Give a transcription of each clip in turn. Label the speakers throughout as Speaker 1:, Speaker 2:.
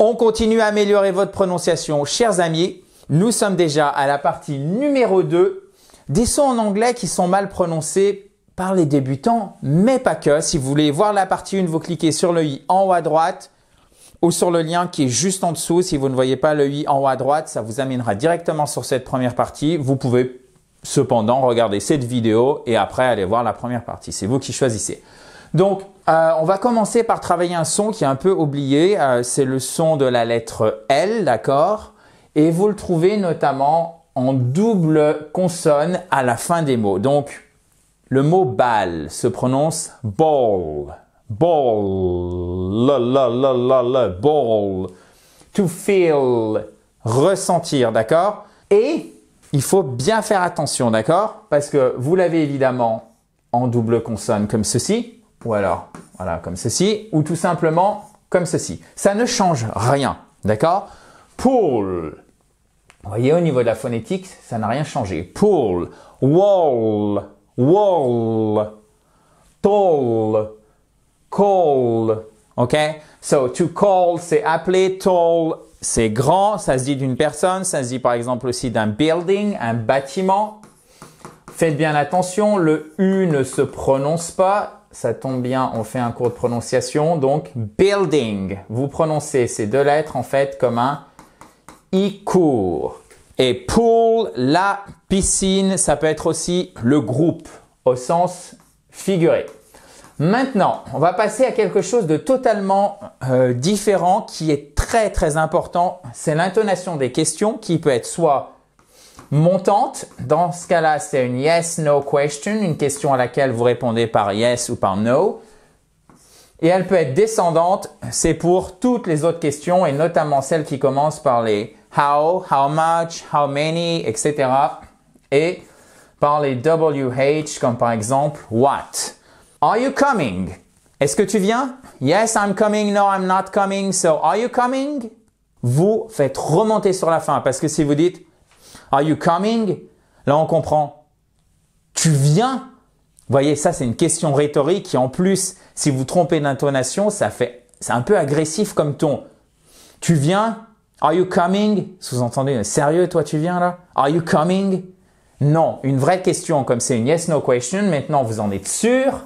Speaker 1: On continue à améliorer votre prononciation. Chers amis, nous sommes déjà à la partie numéro 2 des sons en anglais qui sont mal prononcés par les débutants, mais pas que. Si vous voulez voir la partie 1, vous cliquez sur le i en haut à droite ou sur le lien qui est juste en dessous. Si vous ne voyez pas le i en haut à droite, ça vous amènera directement sur cette première partie. Vous pouvez cependant regarder cette vidéo et après aller voir la première partie. C'est vous qui choisissez. Donc, euh, on va commencer par travailler un son qui est un peu oublié. Euh, c'est le son de la lettre L, d'accord Et vous le trouvez notamment en double consonne à la fin des mots. Donc, le mot ball » se prononce ball, ball, la la ball. To feel, ressentir, d'accord Et il faut bien faire attention, d'accord Parce que vous l'avez évidemment en double consonne comme ceci ou alors voilà comme ceci ou tout simplement comme ceci. Ça ne change rien, d'accord Pool. voyez au niveau de la phonétique, ça n'a rien changé. Pool, wall, wall, tall, call. OK So to call, c'est appeler, tall, c'est grand, ça se dit d'une personne, ça se dit par exemple aussi d'un building, un bâtiment. Faites bien attention, le U ne se prononce pas, ça tombe bien, on fait un cours de prononciation. Donc, building. Vous prononcez ces deux lettres en fait comme un i court. Et pool, la piscine, ça peut être aussi le groupe au sens figuré. Maintenant, on va passer à quelque chose de totalement euh, différent qui est très très important. C'est l'intonation des questions qui peut être soit montante. Dans ce cas-là, c'est une yes, no question, une question à laquelle vous répondez par yes ou par no. Et elle peut être descendante, c'est pour toutes les autres questions et notamment celles qui commencent par les how, how much, how many, etc. Et par les WH comme par exemple what. Are you coming? Est-ce que tu viens? Yes, I'm coming. No, I'm not coming. So, are you coming? Vous faites remonter sur la fin parce que si vous dites Are you coming? Là, on comprend. Tu viens? voyez, ça, c'est une question rhétorique qui, en plus, si vous trompez d'intonation, ça fait, c'est un peu agressif comme ton. Tu viens? Are you coming? Sous-entendu, sérieux, toi, tu viens là? Are you coming? Non, une vraie question, comme c'est une yes-no question, maintenant vous en êtes sûr,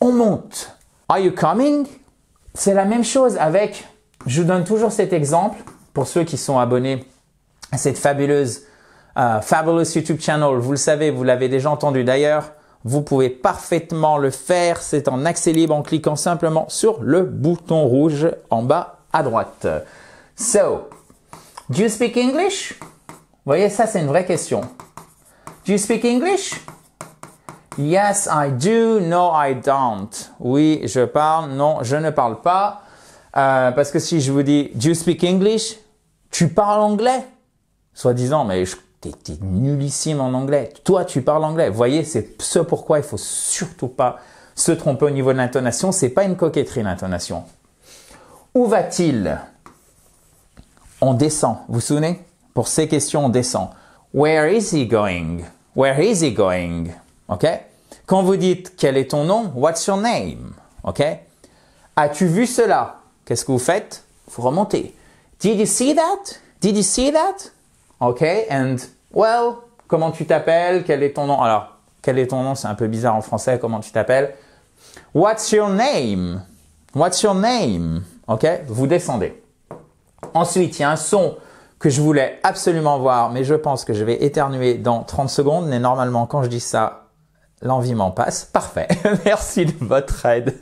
Speaker 1: on monte. Are you coming? C'est la même chose avec, je vous donne toujours cet exemple, pour ceux qui sont abonnés à cette fabuleuse euh, Fabulous YouTube Channel, vous le savez, vous l'avez déjà entendu d'ailleurs, vous pouvez parfaitement le faire. C'est en accès libre en cliquant simplement sur le bouton rouge en bas à droite. So, do you speak English? Vous voyez, ça c'est une vraie question. Do you speak English? Yes, I do. No, I don't. Oui, je parle. Non, je ne parle pas. Euh, parce que si je vous dis Do you speak English? Tu parles anglais? Soit disant, mais je t'es nullissime en anglais. Toi, tu parles anglais. Vous voyez, c'est ce pourquoi il faut surtout pas se tromper au niveau de l'intonation. C'est pas une coquetterie, l'intonation. Où va-t-il On descend. Vous vous souvenez Pour ces questions, on descend. Where is he going Where is he going OK Quand vous dites quel est ton nom What's your name OK As-tu vu cela Qu'est-ce que vous faites Vous remontez. Did you see that Did you see that OK And, well, comment tu t'appelles Quel est ton nom Alors, quel est ton nom C'est un peu bizarre en français, comment tu t'appelles What's your name What's your name OK Vous descendez. Ensuite, il y a un son que je voulais absolument voir, mais je pense que je vais éternuer dans 30 secondes. Mais normalement, quand je dis ça, l'envie m'en passe. Parfait. Merci de votre aide.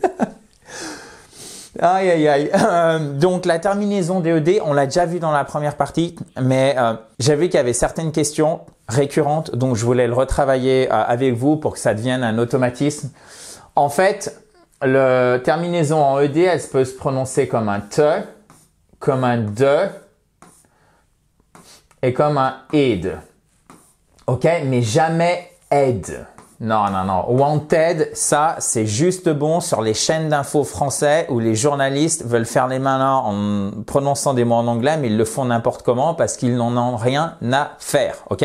Speaker 1: Aïe, aïe, aïe. Euh, donc la terminaison DED, e on l'a déjà vu dans la première partie, mais euh, j'ai vu qu'il y avait certaines questions récurrentes, donc je voulais le retravailler euh, avec vous pour que ça devienne un automatisme. En fait, la terminaison en ED, elle peut se prononcer comme un te, comme un de et comme un ed. Ok, mais jamais aide. Non, non, non. Wanted, ça, c'est juste bon sur les chaînes d'infos français où les journalistes veulent faire les mains en prononçant des mots en anglais, mais ils le font n'importe comment parce qu'ils n'en ont rien à faire. OK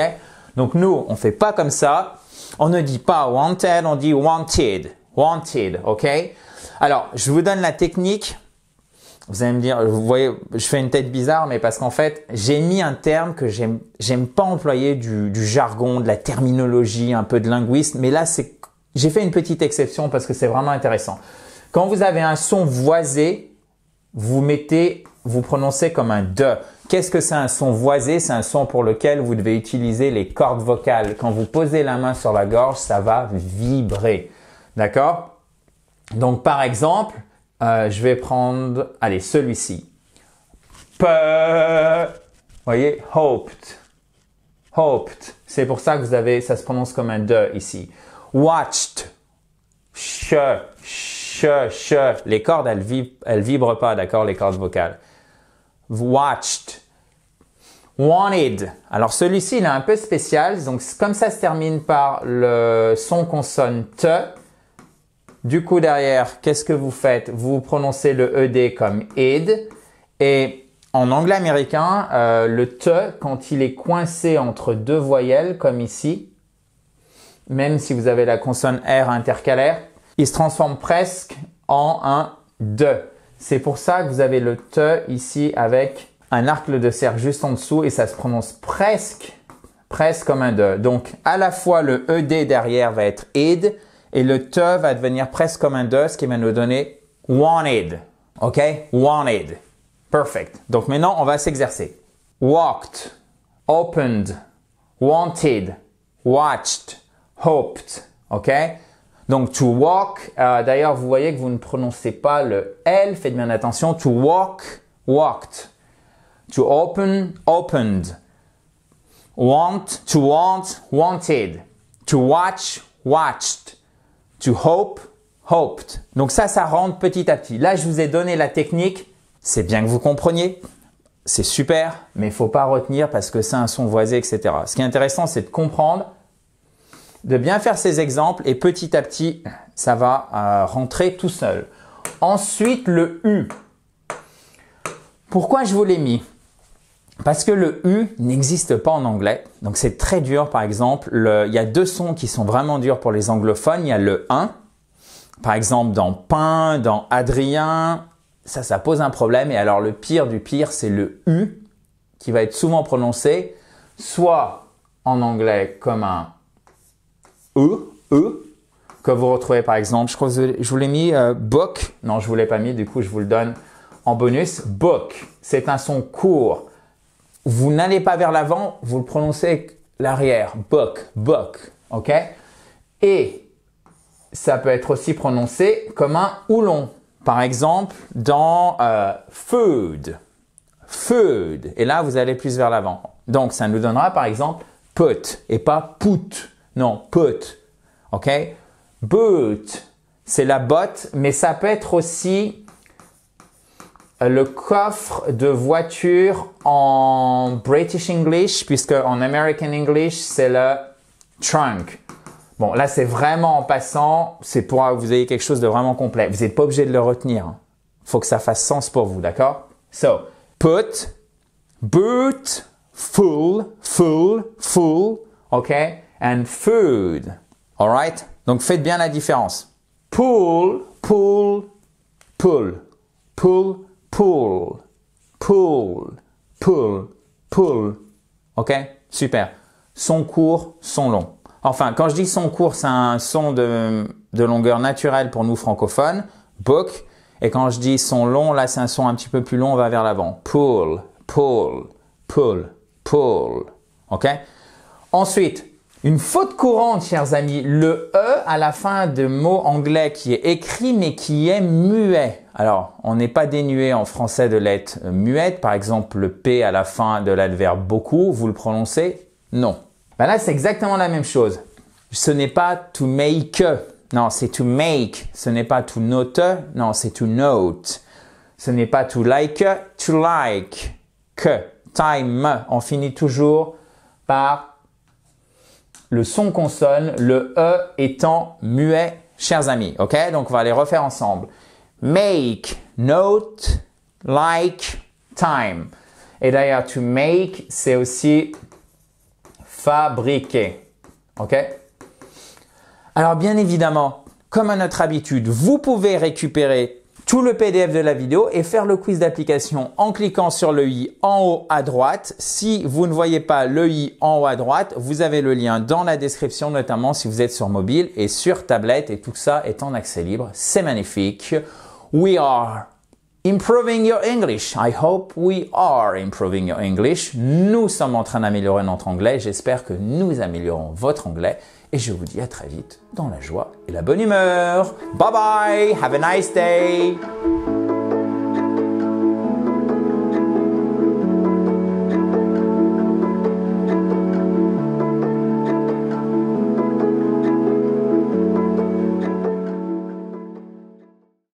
Speaker 1: Donc nous, on fait pas comme ça. On ne dit pas wanted, on dit wanted. Wanted, OK Alors, je vous donne la technique vous allez me dire, euh, vous voyez, je fais une tête bizarre, mais parce qu'en fait, j'ai mis un terme que j'aime, j'aime pas employer du, du, jargon, de la terminologie, un peu de linguiste, mais là, c'est, j'ai fait une petite exception parce que c'est vraiment intéressant. Quand vous avez un son voisé, vous mettez, vous prononcez comme un de. Qu'est-ce que c'est un son voisé C'est un son pour lequel vous devez utiliser les cordes vocales. Quand vous posez la main sur la gorge, ça va vibrer. D'accord Donc par exemple, euh, je vais prendre, allez, celui-ci. Vous Voyez, hoped. Hoped. C'est pour ça que vous avez, ça se prononce comme un de ici. Watched. Ch. Ch. Ch. Les cordes, elles, vibrent, vibrent pas, d'accord, les cordes vocales. Watched. Wanted. Alors celui-ci, il est un peu spécial. Donc comme ça se termine par le son consonne te, du coup, derrière, qu'est-ce que vous faites Vous prononcez le ED comme id. Et en anglais américain, euh, le te, quand il est coincé entre deux voyelles, comme ici, même si vous avez la consonne R intercalaire, il se transforme presque en un de. C'est pour ça que vous avez le te ici avec un arc de cercle juste en dessous et ça se prononce presque, presque comme un de. Donc, à la fois le ed derrière va être id, et le te va devenir presque comme un de, ce qui va nous donner wanted. OK? Wanted. Perfect. Donc maintenant, on va s'exercer. Walked, opened, wanted, watched, hoped. OK? Donc to walk, euh, d'ailleurs, vous voyez que vous ne prononcez pas le L, faites bien attention. To walk, walked. To open, opened. Want, to want, wanted. To watch, watched. To hope, hoped. Donc ça, ça rentre petit à petit. Là, je vous ai donné la technique. C'est bien que vous compreniez. C'est super, mais il faut pas retenir parce que c'est un son voisé, etc. Ce qui est intéressant, c'est de comprendre, de bien faire ces exemples et petit à petit, ça va euh, rentrer tout seul. Ensuite, le U. Pourquoi je vous l'ai mis parce que le U n'existe pas en anglais, donc c'est très dur par exemple. il y a deux sons qui sont vraiment durs pour les anglophones. Il y a le 1, par exemple dans pain, dans Adrien, ça, ça pose un problème. Et alors le pire du pire, c'est le U qui va être souvent prononcé soit en anglais comme un E, E, que vous retrouvez par exemple, je crois que je vous l'ai mis, Bok. Euh, book. Non, je ne vous l'ai pas mis, du coup je vous le donne en bonus. Book, c'est un son court vous n'allez pas vers l'avant, vous le prononcez l'arrière. Bok, bok. OK Et ça peut être aussi prononcé comme un oulon. Par exemple, dans euh, food. Food. Et là, vous allez plus vers l'avant. Donc, ça nous donnera par exemple put et pas put. Non, put. OK Boot, c'est la botte, mais ça peut être aussi le coffre de voiture en British English, puisque en American English, c'est le trunk. Bon, là, c'est vraiment en passant, c'est pour que vous ayez quelque chose de vraiment complet. Vous n'êtes pas obligé de le retenir. Hein. Faut que ça fasse sens pour vous, d'accord? So, put, boot, full, full, full, ok? And food. Alright? Donc, faites bien la différence. Pull, pull, pull. Pull, pull, pull, pull, pull. OK Super. Son court, son long. Enfin, quand je dis son court, c'est un son de, longueur naturelle pour nous francophones, book. Et quand je dis son long, là, c'est un son un petit peu plus long, on va vers l'avant. Pull, pull, pull, pull. OK Ensuite, une faute courante, chers amis, le E à la fin de mots anglais qui est écrit mais qui est muet. Alors, on n'est pas dénué en français de lettres muettes. Par exemple, le P à la fin de l'adverbe beaucoup, vous le prononcez Non. Ben là, c'est exactement la même chose. Ce n'est pas to make. Non, c'est to make. Ce n'est pas to note. Non, c'est to note. Ce n'est pas to like. To like. Que. Time. On finit toujours par le son consonne, le E étant muet, chers amis. OK Donc, on va les refaire ensemble. Make note like time. Et d'ailleurs, to make, c'est aussi fabriquer. OK Alors, bien évidemment, comme à notre habitude, vous pouvez récupérer tout le PDF de la vidéo et faire le quiz d'application en cliquant sur le i en haut à droite. Si vous ne voyez pas le i en haut à droite, vous avez le lien dans la description, notamment si vous êtes sur mobile et sur tablette et tout ça est en accès libre. C'est magnifique. We are Improving your English. I hope we are improving your English. Nous sommes en train d'améliorer notre anglais. J'espère que nous améliorons votre anglais. Et je vous dis à très vite dans la joie et la bonne humeur. Bye bye, have a nice day.